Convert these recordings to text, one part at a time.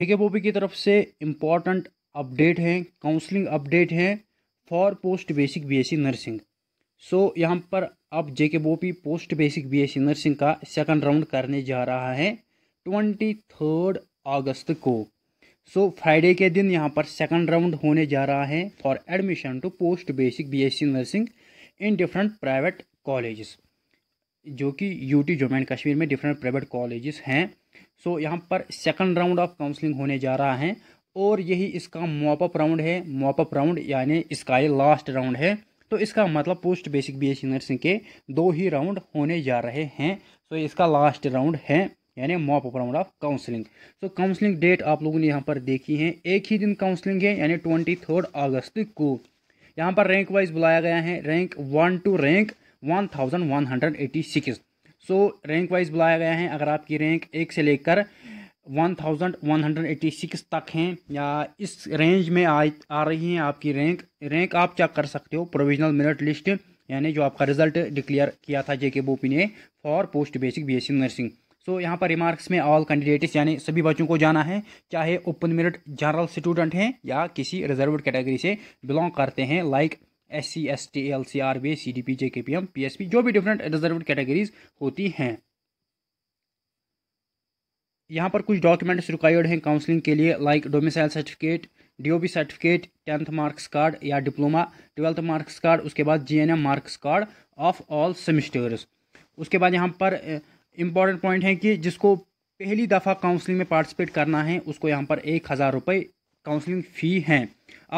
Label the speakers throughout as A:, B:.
A: ठीक है बोबी की तरफ से इम्पॉर्टेंट अपडेट हैं काउंसलिंग अपडेट हैं for post basic BSc nursing so यहाँ पर अब J K BOPEE post basic BSc nursing का सेकंड राउंड करने जा रहा है ट्वेंटी थर्ड अगस्त को सो so, फ्राइडे के दिन यहाँ पर सेकंड राउंड होने जा रहा है for admission to post basic BSc nursing in different private colleges जो कि यूटी जम्मू एंड कश्मीर में डिफरेंट प्राइवेट कॉलेजेस हैं सो यहाँ पर सेकंड राउंड ऑफ काउंसलिंग होने जा रहा है और यही इसका मॉपअप राउंड है मॉपअप राउंड यानी इसका ये लास्ट राउंड है तो इसका मतलब post basic B S nursing के दो ही राउंड होने जा रहे हैं सो इसका लास्ट राउंड है यानी mop up round of counselling so counselling date आप लोगों ने यहाँ पर देखी है एक ही दिन काउंसलिंग है यानी ट्वेंटी थर्ड अगस्त को यहाँ पर रैंक वाइज बुलाया गया है rank one two rank 1186 so rank wise बुलाया गया है अगर आपकी रैंक एक से लेकर 1186 तक हैं या इस रेंज में आ आ रही हैं आपकी रैंक रैंक आप चेक कर सकते हो प्रोविजनल मेरिट लिस्ट यानी जो आपका रिजल्ट डिक्लेयर किया था जेके बोपी ने for post basic BSc nursing so यहाँ पर रिमार्क्स में ऑल कैंडिडेट्स यानी सभी बच्चों को जाना है चाहे ओपन मेरिट जनरल स्टूडेंट हैं या किसी रिजर्व कैटेगरी से बिलोंग करते हैं like like S C S T L C R B C D P J K P M P S P जो भी डिफरेंट रिजर्व कैटेगरीज होती हैं यहाँ पर कुछ डॉक्यूमेंट्स रिक्वायर्ड हैं काउंसलिंग के लिए like domicile certificate DOB certificate tenth marks card या डिप्लोमा ट्वेल्थ मार्क्स कार्ड उसके बाद GNM marks card of all semesters उसके बाद यहाँ पर इम्पॉर्टेंट पॉइंट है कि जिसको पहली दफ़ा काउंसलिंग में पार्टिसिपेट करना है उसको यहाँ पर एक हज़ार रुपये काउंसलिंग फ़ी हैं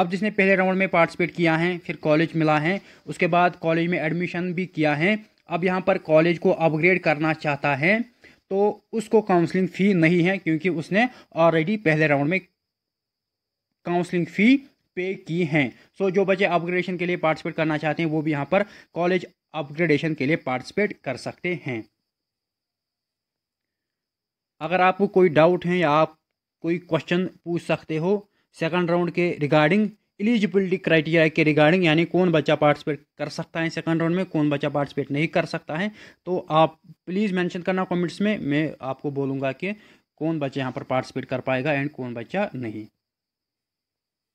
A: अब जिसने पहले राउंड में पार्टिसिपेट किया है फिर कॉलेज मिला है उसके बाद कॉलेज में एडमिशन भी किया है अब यहाँ पर कॉलेज को अपग्रेड करना चाहता है तो उसको काउंसलिंग फ़ी नहीं है क्योंकि उसने ऑलरेडी पहले राउंड में काउंसलिंग फ़ी पे की हैं सो जो बच्चे अपग्रेडेशन के लिए पार्टिसिपेट करना चाहते हैं वो भी यहाँ पर कॉलेज अपग्रेडेशन के लिए पार्टिसिपेट कर सकते हैं अगर आपको कोई डाउट है या आप कोई क्वेश्चन पूछ सकते हो सेकंड राउंड के रिगार्डिंग एलिजिबिलिटी क्राइटेरिया के रिगार्डिंग यानी कौन बच्चा पार्टिसिपेट कर सकता है सेकंड राउंड में कौन बच्चा पार्टिसिपेट नहीं कर सकता है तो आप प्लीज़ मैंशन करना कमेंट्स में मैं आपको बोलूँगा कि कौन बच्चा यहाँ पर पार्टिसिपेट कर पाएगा एंड कौन बच्चा नहीं